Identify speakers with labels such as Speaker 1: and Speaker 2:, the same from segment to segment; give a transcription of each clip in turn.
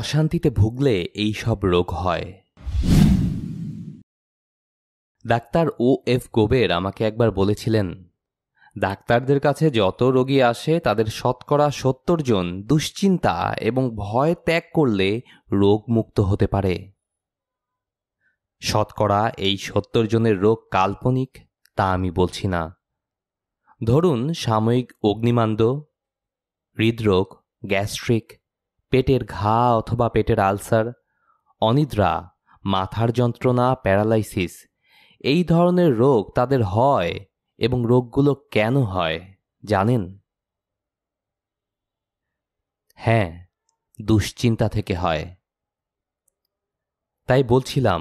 Speaker 1: অশান্তিতে ভুগলে এই সব রোগ হয় ডাক্তার ও এফ গোবের আমাকে একবার বলেছিলেন ডাক্তারদের কাছে যত রোগী আসে তাদের শতকরা সত্তর জন দুশ্চিন্তা এবং ভয় ত্যাগ করলে রোগ মুক্ত হতে পারে শতকরা এই সত্তর জনের রোগ কাল্পনিক তা আমি বলছি না ধরুন সাময়িক অগ্নিমান্দ হৃদরোগ গ্যাস্ট্রিক পেটের ঘা অথবা পেটের আলসার অনিদ্রা মাথার যন্ত্রণা প্যারালাইসিস এই ধরনের রোগ তাদের হয় এবং রোগগুলো কেন হয় জানেন হ্যাঁ দুশ্চিন্তা থেকে হয় তাই বলছিলাম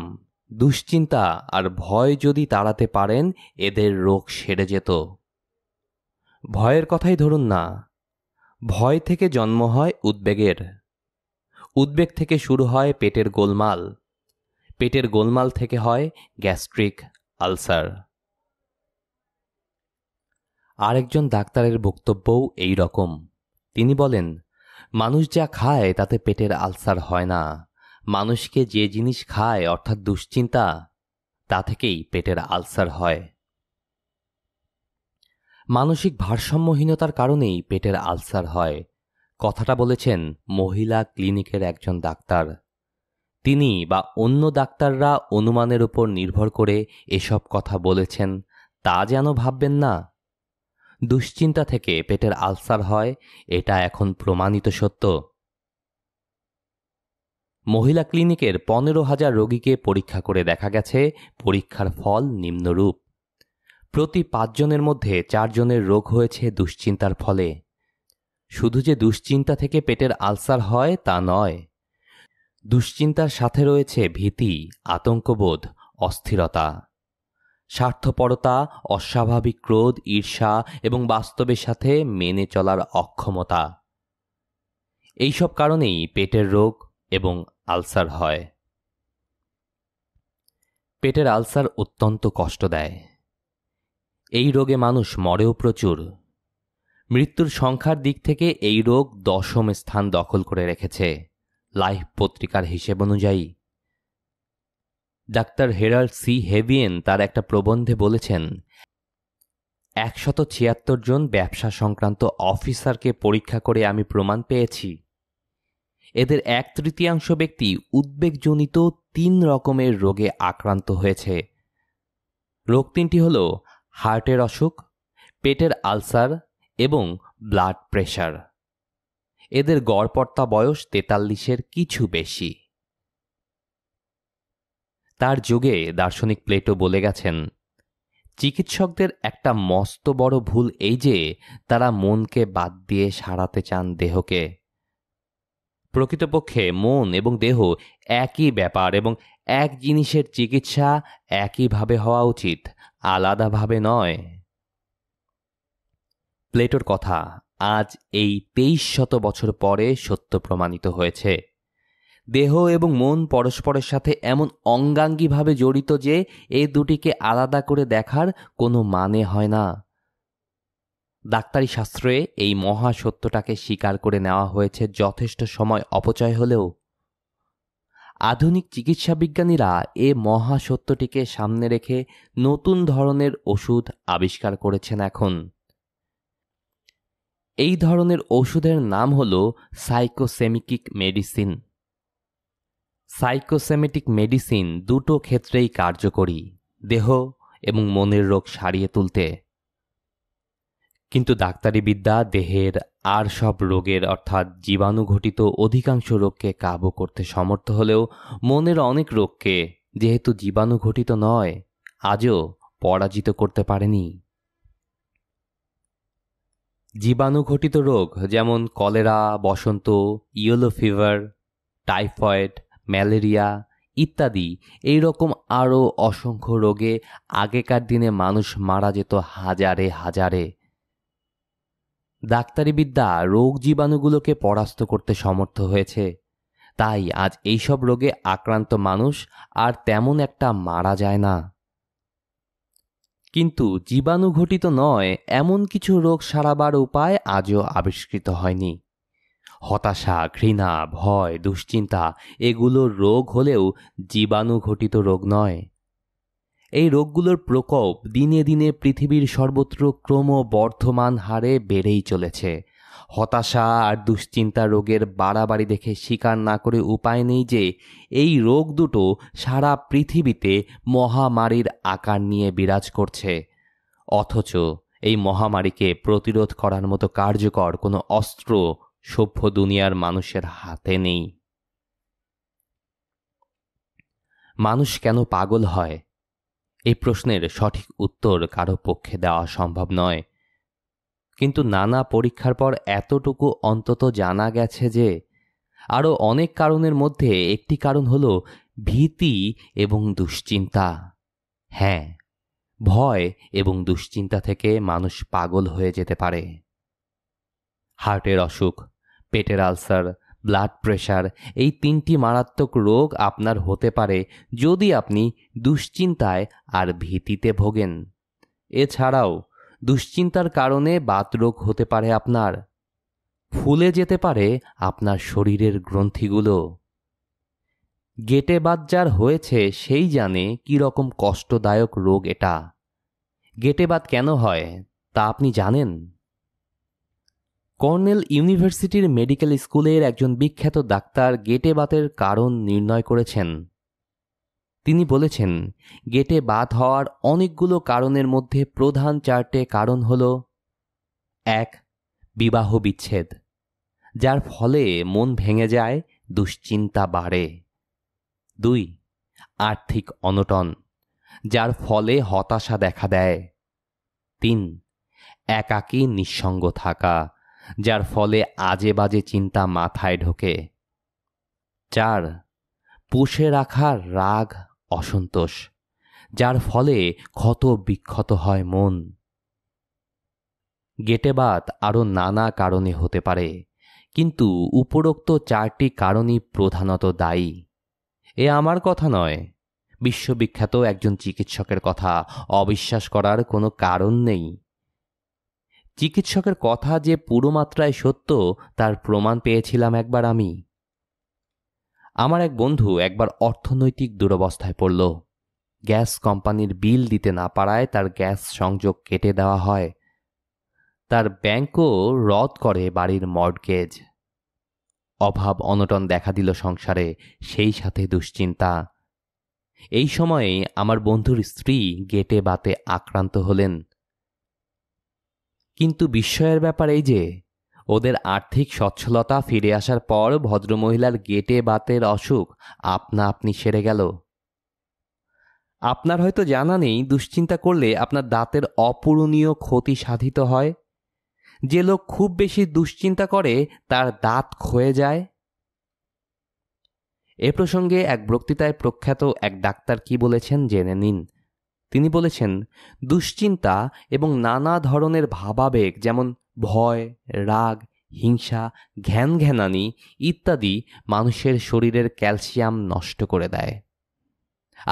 Speaker 1: দুশ্চিন্তা আর ভয় যদি তাড়াতে পারেন এদের রোগ সেরে যেত ভয়ের কথাই ধরুন না ভয় থেকে জন্ম হয় উদ্বেগের উদ্বেগ থেকে শুরু হয় পেটের গোলমাল পেটের গোলমাল থেকে হয় গ্যাস্ট্রিক আলসার আরেকজন ডাক্তারের বক্তব্যও এই রকম তিনি বলেন মানুষ যা খায় তাতে পেটের আলসার হয় না মানুষকে যে জিনিস খায় অর্থাৎ দুশ্চিন্তা তা থেকেই পেটের আলসার হয় মানসিক ভারসাম্যহীনতার কারণেই পেটের আলসার হয় কথাটা বলেছেন মহিলা ক্লিনিকের একজন ডাক্তার তিনি বা অন্য ডাক্তাররা অনুমানের উপর নির্ভর করে এসব কথা বলেছেন তা যেন ভাববেন না দুশ্চিন্তা থেকে পেটের আলসার হয় এটা এখন প্রমাণিত সত্য মহিলা ক্লিনিকের পনেরো হাজার রোগীকে পরীক্ষা করে দেখা গেছে পরীক্ষার ফল নিম্নরূপ প্রতি পাঁচজনের মধ্যে চারজনের রোগ হয়েছে দুশ্চিন্তার ফলে শুধু যে দুশ্চিন্তা থেকে পেটের আলসার হয় তা নয় দুশ্চিন্তার সাথে রয়েছে ভীতি আতঙ্কবোধ অস্থিরতা স্বার্থপরতা অস্বাভাবিক ক্রোধ ঈর্ষা এবং বাস্তবের সাথে মেনে চলার অক্ষমতা এইসব কারণেই পেটের রোগ এবং আলসার হয় পেটের আলসার অত্যন্ত কষ্ট দেয় এই রোগে মানুষ মরেও প্রচুর মৃত্যুর সংখ্যার দিক থেকে এই রোগ দশম স্থান দখল করে রেখেছে লাইফ পত্রিকার হিসেব অনুযায়ী ডাক্তার হেরাল্ড সি হেভিয়েন তার একটা প্রবন্ধে বলেছেন একশত ছিয়াত্তর জন ব্যবসা সংক্রান্ত অফিসারকে পরীক্ষা করে আমি প্রমাণ পেয়েছি এদের এক তৃতীয়াংশ ব্যক্তি উদ্বেগজনিত তিন রকমের রোগে আক্রান্ত হয়েছে রোগ তিনটি হল হার্টের অসুখ পেটের আলসার এবং ব্লাড প্রেশার এদের গড়পর্তা বয়স তেতাল্লিশের কিছু বেশি তার যুগে দার্শনিক প্লেটো বলে গেছেন চিকিৎসকদের একটা মস্ত বড় ভুল এই যে তারা মনকে বাদ দিয়ে সারাতে চান দেহকে প্রকৃতপক্ষে মন এবং দেহ একই ব্যাপার এবং এক জিনিসের চিকিৎসা একইভাবে হওয়া উচিত আলাদাভাবে নয় প্লেটোর কথা আজ এই তেইশ শত বছর পরে সত্য প্রমাণিত হয়েছে দেহ এবং মন পরস্পরের সাথে এমন অঙ্গাঙ্গিভাবে জড়িত যে এ দুটিকে আলাদা করে দেখার কোনো মানে হয় না ডাক্তারি শাস্ত্রে এই মহা সত্যটাকে স্বীকার করে নেওয়া হয়েছে যথেষ্ট সময় অপচয় হলেও আধুনিক চিকিৎসা বিজ্ঞানীরা এ মহা সত্যটিকে সামনে রেখে নতুন ধরনের ওষুধ আবিষ্কার করেছেন এখন এই ধরনের ওষুধের নাম হল সাইকোসেমিকিক মেডিসিন সাইকোসেমেটিক মেডিসিন দুটো ক্ষেত্রেই কার্যকরী দেহ এবং মনের রোগ সারিয়ে তুলতে কিন্তু ডাক্তারিবিদ্যা দেহের আর সব রোগের অর্থাৎ জীবাণুঘটিত অধিকাংশ রোগকে কাবু করতে সমর্থ হলেও মনের অনেক রোগকে যেহেতু জীবাণুঘটিত নয় আজও পরাজিত করতে পারেনি জীবাণুঘটিত রোগ যেমন কলেরা বসন্ত ইয়েলো ফিভার টাইফয়েড ম্যালেরিয়া ইত্যাদি এই রকম আরও অসংখ্য রোগে আগেকার দিনে মানুষ মারা যেত হাজারে হাজারে ডাক্তারিবিদ্যা রোগ জীবাণুগুলোকে পরাস্ত করতে সমর্থ হয়েছে তাই আজ এইসব রোগে আক্রান্ত মানুষ আর তেমন একটা মারা যায় না কিন্তু জীবাণুঘটিত নয় এমন কিছু রোগ সারাবার উপায় আজও আবিষ্কৃত হয়নি হতাশা ঘৃণা ভয় দুশ্চিন্তা এগুলো রোগ হলেও জীবাণুঘটিত রোগ নয় এই রোগগুলোর প্রকোপ দিনে দিনে পৃথিবীর সর্বত্র ক্রমবর্ধমান হারে বেড়েই চলেছে হতাশা আর দুশ্চিন্তা রোগের বাড়াবাড়ি দেখে স্বীকার না করে উপায় নেই যে এই রোগ দুটো সারা পৃথিবীতে মহামারীর আকার নিয়ে বিরাজ করছে অথচ এই মহামারীকে প্রতিরোধ করার মতো কার্যকর কোনো অস্ত্র সভ্য দুনিয়ার মানুষের হাতে নেই মানুষ কেন পাগল হয় এই প্রশ্নের সঠিক উত্তর কারো পক্ষে দেওয়া সম্ভব নয় কিন্তু নানা পরীক্ষার পর এতটুকু অন্তত জানা গেছে যে আরও অনেক কারণের মধ্যে একটি কারণ হল ভীতি এবং দুশ্চিন্তা হ্যাঁ ভয় এবং দুশ্চিন্তা থেকে মানুষ পাগল হয়ে যেতে পারে হার্টের অসুখ পেটের আলসার ব্লাড প্রেশার এই তিনটি মারাত্মক রোগ আপনার হতে পারে যদি আপনি দুশ্চিন্তায় আর ভীতিতে ভোগেন এছাড়াও দুশ্চিন্তার কারণে বাতরোগ হতে পারে আপনার ফুলে যেতে পারে আপনার শরীরের গ্রন্থিগুলো গেটে বাদ যার হয়েছে সেই জানে কি রকম কষ্টদায়ক রোগ এটা গেটে বাদ কেন হয় তা আপনি জানেন কর্নেল ইউনিভার্সিটির মেডিকেল স্কুলের একজন বিখ্যাত ডাক্তার গেটে বাতের কারণ নির্ণয় করেছেন তিনি বলেছেন গেটে বাদ হওয়ার অনেকগুলো কারণের মধ্যে প্রধান চারটে কারণ হল এক বিবাহ বিচ্ছেদ যার ফলে মন ভেঙে যায় দুশ্চিন্তা বাড়ে দুই আর্থিক অনটন যার ফলে হতাশা দেখা দেয় তিন একাকী নিঃসঙ্গ থাকা যার ফলে আজে বাজে চিন্তা মাথায় ঢোকে চার পুষে রাখা রাগ অসন্তোষ যার ফলে ক্ষত বিক্ষত হয় মন গেটেবাত আরও নানা কারণে হতে পারে কিন্তু উপরোক্ত চারটি কারণই প্রধানত দায়ী এ আমার কথা নয় বিশ্ববিখ্যাত একজন চিকিৎসকের কথা অবিশ্বাস করার কোনো কারণ নেই চিকিৎসকের কথা যে পুরো মাত্রায় সত্য তার প্রমাণ পেয়েছিলাম একবার আমি আমার এক বন্ধু একবার অর্থনৈতিক দুরবস্থায় পড়ল গ্যাস কোম্পানির বিল দিতে না পারায় তার গ্যাস সংযোগ কেটে দেওয়া হয় তার ব্যাংকও রদ করে বাড়ির মর্টগেজ অভাব অনটন দেখা দিল সংসারে সেই সাথে দুশ্চিন্তা এই সময়ে আমার বন্ধুর স্ত্রী গেটে বাতে আক্রান্ত হলেন কিন্তু বিস্ময়ের ব্যাপার এই যে ওদের আর্থিক সচ্ছলতা ফিরে আসার পর ভদ্রমহিলার গেটে বাতের অসুখ আপনা আপনি সেরে গেল আপনার হয়তো জানা নেই দুশ্চিন্তা করলে আপনার দাঁতের অপূরণীয় ক্ষতি সাধিত হয় যে লোক খুব বেশি দুশ্চিন্তা করে তার দাঁত ক্ষয়ে যায় এ প্রসঙ্গে এক বক্তৃতায় প্রখ্যাত এক ডাক্তার কি বলেছেন জেনে নিন তিনি বলেছেন দুশ্চিন্তা এবং নানা ধরনের ভাবাবেগ যেমন ভয় রাগ হিংসা ঘ্যানঘ্যানানি ইত্যাদি মানুষের শরীরের ক্যালসিয়াম নষ্ট করে দেয়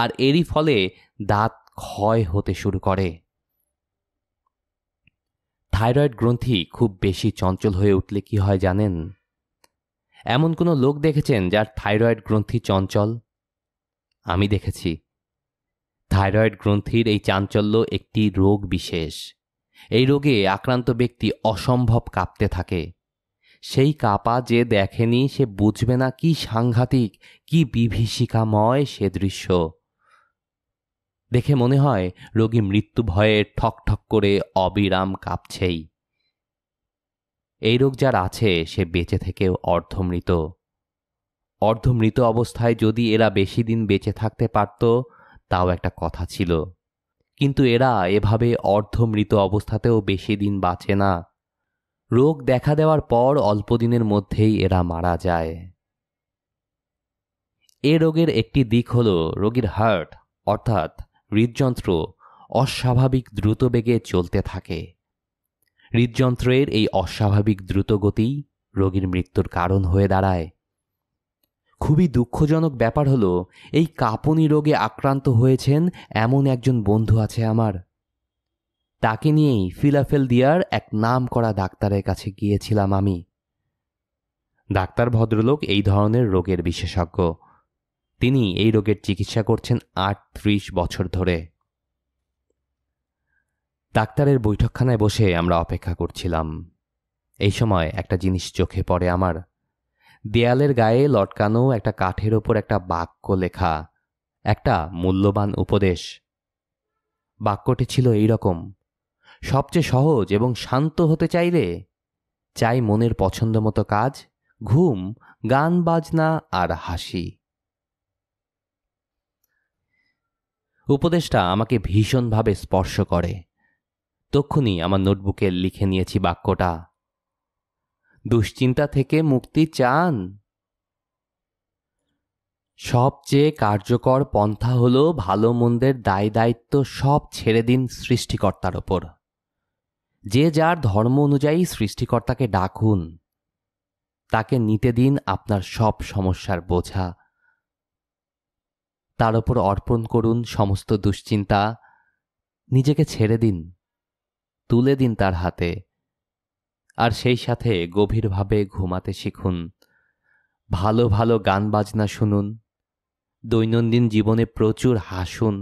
Speaker 1: আর এরই ফলে দাঁত ক্ষয় হতে শুরু করে থাইরয়েড গ্রন্থি খুব বেশি চঞ্চল হয়ে উঠলে কি হয় জানেন এমন কোনো লোক দেখেছেন যার থাইরয়েড গ্রন্থি চঞ্চল আমি দেখেছি থাইরয়েড গ্রন্থির এই চাঞ্চল্য একটি রোগ বিশেষ এই রোগে আক্রান্ত ব্যক্তি অসম্ভব কাঁপতে থাকে সেই কাপা যে দেখেনি সে বুঝবে না কি সাংঘাতিক কি বিভীষিকাময় সে দৃশ্য দেখে মনে হয় রোগী মৃত্যু ভয়ে ঠক ঠক করে অবিরাম কাঁপছেই এই রোগ যার আছে সে বেঁচে থেকেও অর্ধমৃত অর্ধমৃত অবস্থায় যদি এরা বেশি দিন বেঁচে থাকতে পারত তাও একটা কথা ছিল কিন্তু এরা এভাবে অর্ধমৃত অবস্থাতেও বেশি দিন বাঁচে না রোগ দেখা দেওয়ার পর অল্পদিনের মধ্যেই এরা মারা যায় এ রোগের একটি দিক হল রোগীর হার্ট অর্থাৎ হৃদযন্ত্র অস্বাভাবিক দ্রুত বেগে চলতে থাকে হৃদযন্ত্রের এই অস্বাভাবিক দ্রুতগতি রোগীর মৃত্যুর কারণ হয়ে দাঁড়ায় খুবই দুঃখজনক ব্যাপার হলো এই কাঁপুনি রোগে আক্রান্ত হয়েছেন এমন একজন বন্ধু আছে আমার তাকে নিয়েই ফিলাফেল দিয়ার এক নাম করা ডাক্তারের কাছে গিয়েছিলাম আমি ডাক্তার ভদ্রলোক এই ধরনের রোগের বিশেষজ্ঞ তিনি এই রোগের চিকিৎসা করছেন আট ত্রিশ বছর ধরে ডাক্তারের বৈঠকখানায় বসে আমরা অপেক্ষা করছিলাম এই সময় একটা জিনিস চোখে পড়ে আমার দেয়ালের গায়ে লটকানো একটা কাঠের ওপর একটা বাক্য লেখা একটা মূল্যবান উপদেশ বাক্যটি ছিল এই রকম সবচেয়ে সহজ এবং শান্ত হতে চাইলে চাই মনের পছন্দ মতো কাজ ঘুম গান বাজনা আর হাসি উপদেশটা আমাকে ভীষণভাবে স্পর্শ করে তক্ষুনি আমার নোটবুকে লিখে নিয়েছি বাক্যটা দুশ্চিন্তা থেকে মুক্তি চান সবচেয়ে কার্যকর পন্থা হল ভালো মন্দের দায় দায়িত্ব সব ছেড়ে দিন সৃষ্টিকর্তার ওপর যে যার ধর্ম অনুযায়ী সৃষ্টিকর্তাকে ডাকুন তাকে নিতে দিন আপনার সব সমস্যার বোঝা তার ওপর অর্পণ করুন সমস্ত দুশ্চিন্তা নিজেকে ছেড়ে দিন তুলে দিন তার হাতে আর সেই সাথে গভীরভাবে ঘুমাতে শিখুন ভালো ভালো গান বাজনা শুনুন দৈনন্দিন জীবনে প্রচুর হাসুন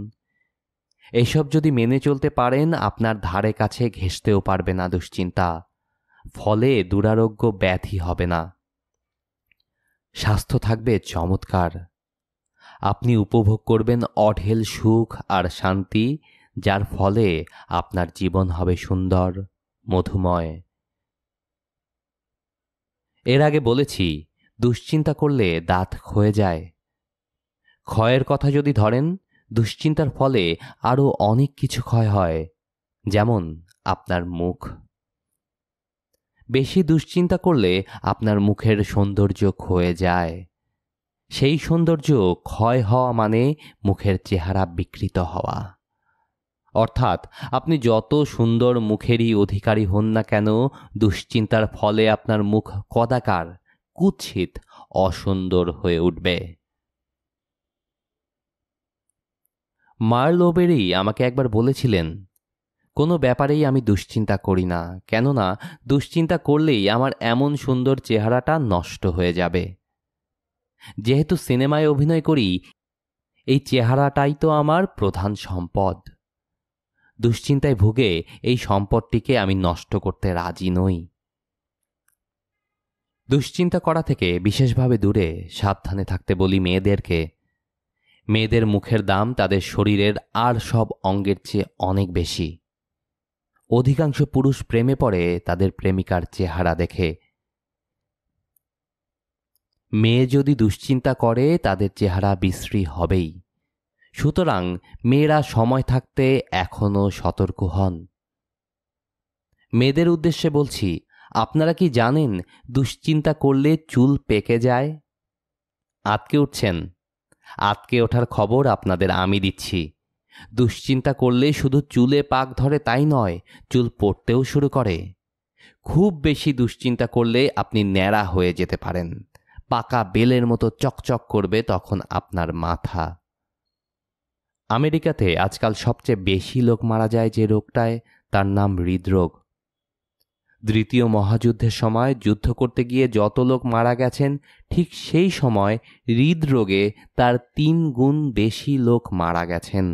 Speaker 1: এসব যদি মেনে চলতে পারেন আপনার ধারে কাছে ঘেসতেও পারবে না দুশ্চিন্তা ফলে দুরারোগ্য ব্যাধি হবে না স্বাস্থ্য থাকবে চমৎকার আপনি উপভোগ করবেন অঢেল সুখ আর শান্তি যার ফলে আপনার জীবন হবে সুন্দর মধুময় এর আগে বলেছি দুশ্চিন্তা করলে দাঁত ক্ষয়ে যায় ক্ষয়ের কথা যদি ধরেন দুশ্চিন্তার ফলে আরও অনেক কিছু ক্ষয় হয় যেমন আপনার মুখ বেশি দুশ্চিন্তা করলে আপনার মুখের সৌন্দর্য ক্ষয়ে যায় সেই সৌন্দর্য ক্ষয় হওয়া মানে মুখের চেহারা বিকৃত হওয়া অর্থাৎ আপনি যত সুন্দর মুখেরই অধিকারী হন না কেন দুশ্চিন্তার ফলে আপনার মুখ কদাকার কুৎসিত অসুন্দর হয়ে উঠবে মার্লোবেরি আমাকে একবার বলেছিলেন কোনো ব্যাপারেই আমি দুশ্চিন্তা করি না কেননা দুশ্চিন্তা করলেই আমার এমন সুন্দর চেহারাটা নষ্ট হয়ে যাবে যেহেতু সিনেমায় অভিনয় করি এই চেহারাটাই তো আমার প্রধান সম্পদ দুশ্চিন্তায় ভুগে এই সম্পদটিকে আমি নষ্ট করতে রাজি নই দুশ্চিন্তা করা থেকে বিশেষভাবে দূরে সাবধানে থাকতে বলি মেয়েদেরকে মেয়েদের মুখের দাম তাদের শরীরের আর সব অঙ্গের চেয়ে অনেক বেশি অধিকাংশ পুরুষ প্রেমে পড়ে তাদের প্রেমিকার চেহারা দেখে মেয়ে যদি দুশ্চিন্তা করে তাদের চেহারা বিশ্রী হবেই সুতরাং মেয়েরা সময় থাকতে এখনও সতর্ক হন মেয়েদের উদ্দেশ্যে বলছি আপনারা কি জানেন দুশ্চিন্তা করলে চুল পেকে যায় আতকে উঠছেন আতকে ওঠার খবর আপনাদের আমি দিচ্ছি দুশ্চিন্তা করলে শুধু চুলে পাক ধরে তাই নয় চুল পড়তেও শুরু করে খুব বেশি দুশ্চিন্তা করলে আপনি ন্যাড়া হয়ে যেতে পারেন পাকা বেলের মতো চকচক করবে তখন আপনার মাথা আমেরিকাতে আজকাল সবচেয়ে বেশি লোক মারা যায় যে রোগটায় তার নাম হৃদরোগ দ্বিতীয় মহাযুদ্ধের সময় যুদ্ধ করতে গিয়ে যত লোক মারা গেছেন ঠিক সেই সময় হৃদরোগে তার তিন গুণ বেশি লোক মারা গেছেন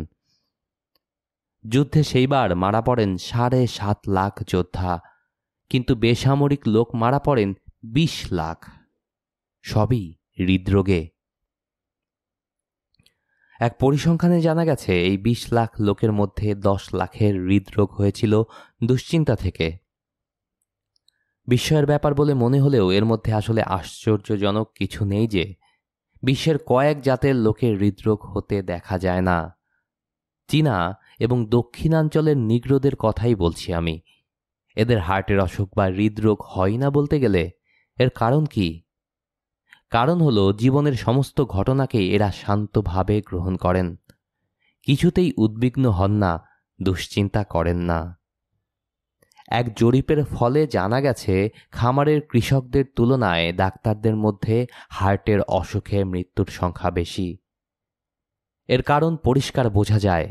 Speaker 1: যুদ্ধে সেইবার মারা পড়েন সাড়ে সাত লাখ যোদ্ধা কিন্তু বেসামরিক লোক মারা পড়েন বিশ লাখ সবই হৃদরোগে এক পরিসংখ্যানে জানা গেছে এই বিশ লাখ লোকের মধ্যে দশ লাখের হৃদরোগ হয়েছিল দুশ্চিন্তা থেকে বিস্ময়ের ব্যাপার বলে মনে হলেও এর মধ্যে আসলে আশ্চর্যজনক কিছু নেই যে বিশ্বের কয়েক জাতের লোকের হৃদরোগ হতে দেখা যায় না চীনা এবং দক্ষিণাঞ্চলের নিগ্রদের কথাই বলছি আমি এদের হার্টের অসুখ বা হৃদরোগ হয় না বলতে গেলে এর কারণ কি কারণ হল জীবনের সমস্ত ঘটনাকে এরা শান্তভাবে গ্রহণ করেন কিছুতেই উদ্বিগ্ন হন না দুশ্চিন্তা করেন না এক জরিপের ফলে জানা গেছে খামারের কৃষকদের তুলনায় ডাক্তারদের মধ্যে হার্টের অসুখে মৃত্যুর সংখ্যা বেশি এর কারণ পরিষ্কার বোঝা যায়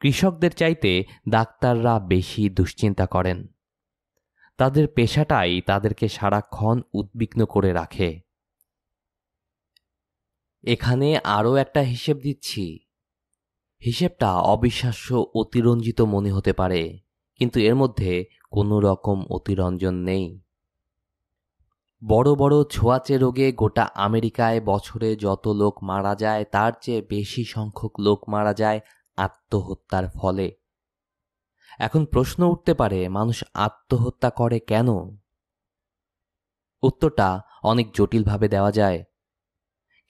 Speaker 1: কৃষকদের চাইতে ডাক্তাররা বেশি দুশ্চিন্তা করেন তাদের পেশাটাই তাদেরকে সারাক্ষণ উদ্বিগ্ন করে রাখে এখানে আরও একটা হিসেব দিচ্ছি হিসেবটা অবিশ্বাস্য অতিরঞ্জিত মনে হতে পারে কিন্তু এর মধ্যে কোনো রকম অতিরঞ্জন নেই বড় বড় ছোঁয়াচে রোগে গোটা আমেরিকায় বছরে যত লোক মারা যায় তার চেয়ে বেশি সংখ্যক লোক মারা যায় আত্মহত্যার ফলে এখন প্রশ্ন উঠতে পারে মানুষ আত্মহত্যা করে কেন উত্তরটা অনেক জটিলভাবে দেওয়া যায়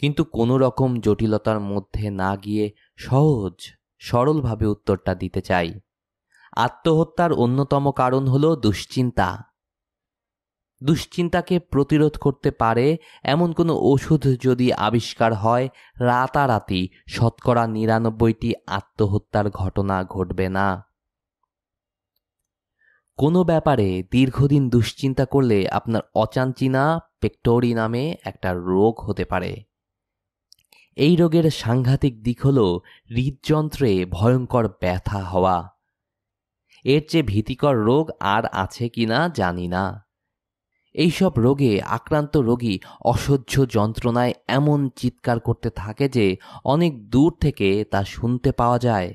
Speaker 1: কিন্তু কোনো রকম জটিলতার মধ্যে না গিয়ে সহজ সরলভাবে উত্তরটা দিতে চাই আত্মহত্যার অন্যতম কারণ হল দুশ্চিন্তা দুশ্চিন্তাকে প্রতিরোধ করতে পারে এমন কোনো ওষুধ যদি আবিষ্কার হয় রাতারাতি শতকরা নিরানব্বইটি আত্মহত্যার ঘটনা ঘটবে না কোনো ব্যাপারে দীর্ঘদিন দুশ্চিন্তা করলে আপনার অচাঞ্চিনা পেক্টোরি নামে একটা রোগ হতে পারে এই রোগের সাংঘাতিক দিক হল হৃদযন্ত্রে ভয়ঙ্কর ব্যথা হওয়া এর চেয়ে ভীতিকর রোগ আর আছে কি না জানি না এইসব রোগে আক্রান্ত রোগী অসহ্য যন্ত্রণায় এমন চিৎকার করতে থাকে যে অনেক দূর থেকে তা শুনতে পাওয়া যায়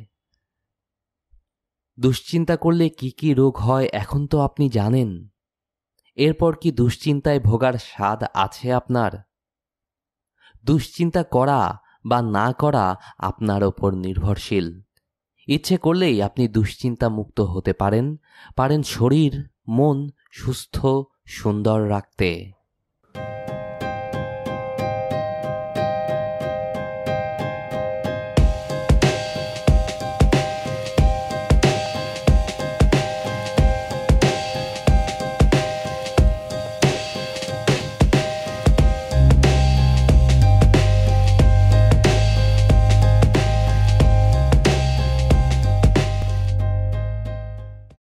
Speaker 1: দুশ্চিন্তা করলে কি কি রোগ হয় এখন তো আপনি জানেন এরপর কি দুশ্চিন্তায় ভোগার স্বাদ আছে আপনার দুশ্চিন্তা করা বা না করা আপনার ওপর নির্ভরশীল ইচ্ছে করলেই আপনি দুশ্চিন্তা মুক্ত হতে পারেন পারেন শরীর মন সুস্থ সুন্দর রাখতে